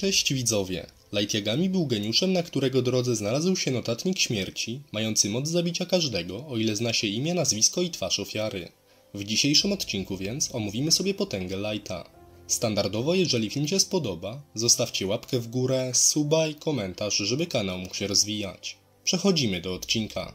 Cześć widzowie! Lightjagami był geniuszem, na którego drodze znalazł się notatnik śmierci, mający moc zabicia każdego, o ile zna się imię, nazwisko i twarz ofiary. W dzisiejszym odcinku więc omówimy sobie potęgę Lighta. Standardowo, jeżeli film się spodoba, zostawcie łapkę w górę, suba i komentarz, żeby kanał mógł się rozwijać. Przechodzimy do odcinka.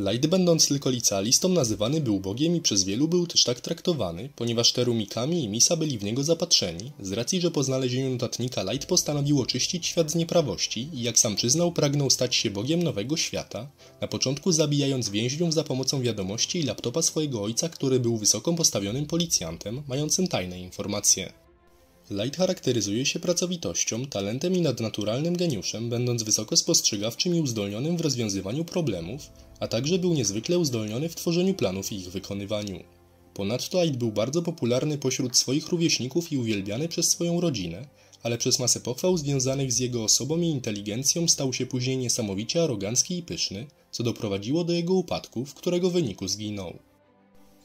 Lajd będąc tylko licealistą nazywany był Bogiem i przez wielu był też tak traktowany, ponieważ terumikami i misa byli w niego zapatrzeni, z racji, że po znalezieniu notatnika Lajd postanowił oczyścić świat z nieprawości i jak sam przyznał pragnął stać się Bogiem nowego świata, na początku zabijając więźniów za pomocą wiadomości i laptopa swojego ojca, który był wysoko postawionym policjantem, mającym tajne informacje. Light charakteryzuje się pracowitością, talentem i nadnaturalnym geniuszem, będąc wysoko spostrzegawczym i uzdolnionym w rozwiązywaniu problemów, a także był niezwykle uzdolniony w tworzeniu planów i ich wykonywaniu. Ponadto Aid był bardzo popularny pośród swoich rówieśników i uwielbiany przez swoją rodzinę, ale przez masę pochwał związanych z jego osobą i inteligencją stał się później niesamowicie arogancki i pyszny, co doprowadziło do jego upadku, w którego wyniku zginął.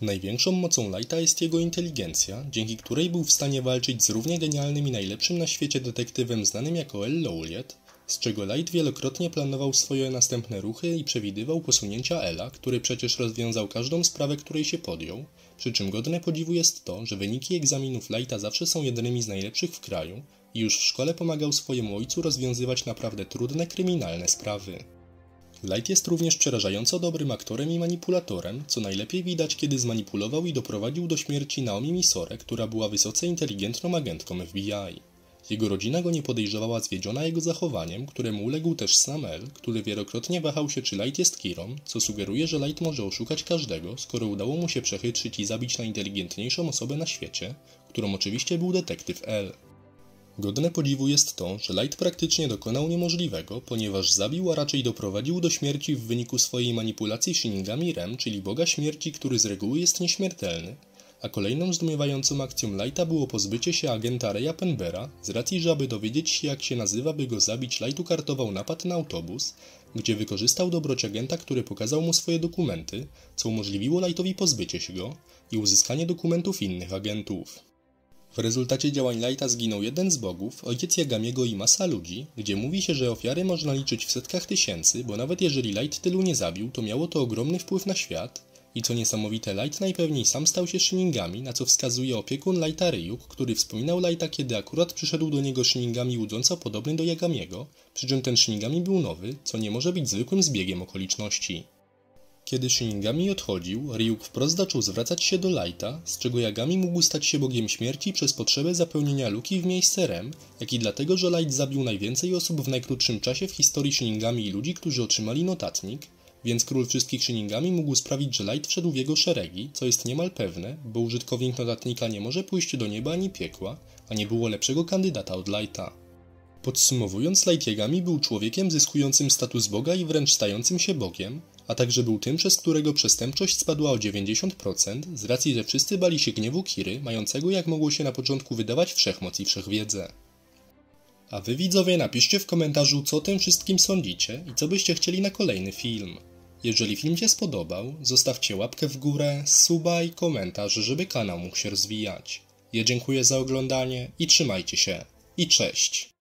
Największą mocą Lighta jest jego inteligencja, dzięki której był w stanie walczyć z równie genialnym i najlepszym na świecie detektywem znanym jako L. Lauliet, z czego Light wielokrotnie planował swoje następne ruchy i przewidywał posunięcia Ela, który przecież rozwiązał każdą sprawę, której się podjął, przy czym godne podziwu jest to, że wyniki egzaminów Lighta zawsze są jednymi z najlepszych w kraju i już w szkole pomagał swojemu ojcu rozwiązywać naprawdę trudne kryminalne sprawy. Light jest również przerażająco dobrym aktorem i manipulatorem, co najlepiej widać, kiedy zmanipulował i doprowadził do śmierci Naomi Misore, która była wysoce inteligentną agentką FBI. Jego rodzina go nie podejrzewała zwiedziona jego zachowaniem, któremu uległ też Samel, który wielokrotnie wahał się czy Light jest Kirą, co sugeruje, że Light może oszukać każdego, skoro udało mu się przechytrzyć i zabić najinteligentniejszą osobę na świecie, którą oczywiście był detektyw L. Godne podziwu jest to, że Light praktycznie dokonał niemożliwego, ponieważ zabił, a raczej doprowadził do śmierci w wyniku swojej manipulacji Shinigami Rem, czyli Boga Śmierci, który z reguły jest nieśmiertelny, a kolejną zdumiewającą akcją Lighta było pozbycie się agenta Reya Penbera z racji, że aby dowiedzieć się jak się nazywa, by go zabić, Light ukartował napad na autobus, gdzie wykorzystał dobroć agenta, który pokazał mu swoje dokumenty, co umożliwiło Lightowi pozbycie się go i uzyskanie dokumentów innych agentów. W rezultacie działań Lighta zginął jeden z bogów, ojciec Jagamiego i masa ludzi, gdzie mówi się, że ofiary można liczyć w setkach tysięcy, bo nawet jeżeli Light tylu nie zabił, to miało to ogromny wpływ na świat, i co niesamowite, Light najpewniej sam stał się Shiningami, na co wskazuje opiekun Lighta Ryuk, który wspominał Lighta, kiedy akurat przyszedł do niego Shiningami łudząco podobny do Jagamiego, przy czym ten Shiningami był nowy, co nie może być zwykłym zbiegiem okoliczności. Kiedy Shinigami odchodził, Ryuk wprost zaczął zwracać się do Lighta, z czego Jagami mógł stać się bogiem śmierci przez potrzebę zapełnienia luki w miejsce Rem, jak i dlatego, że Light zabił najwięcej osób w najkrótszym czasie w historii Shinigami i ludzi, którzy otrzymali notatnik, więc król wszystkich szyningami mógł sprawić, że Light wszedł w jego szeregi, co jest niemal pewne, bo użytkownik notatnika nie może pójść do nieba ani piekła, a nie było lepszego kandydata od Lighta. Podsumowując, Light Yagami był człowiekiem zyskującym status Boga i wręcz stającym się Bogiem, a także był tym, przez którego przestępczość spadła o 90%, z racji, że wszyscy bali się gniewu Kiry, mającego, jak mogło się na początku wydawać, wszechmoc i wszechwiedzę. A wy widzowie napiszcie w komentarzu, co o tym wszystkim sądzicie i co byście chcieli na kolejny film. Jeżeli film Cię spodobał, zostawcie łapkę w górę, suba i komentarz, żeby kanał mógł się rozwijać. Ja dziękuję za oglądanie i trzymajcie się. I cześć!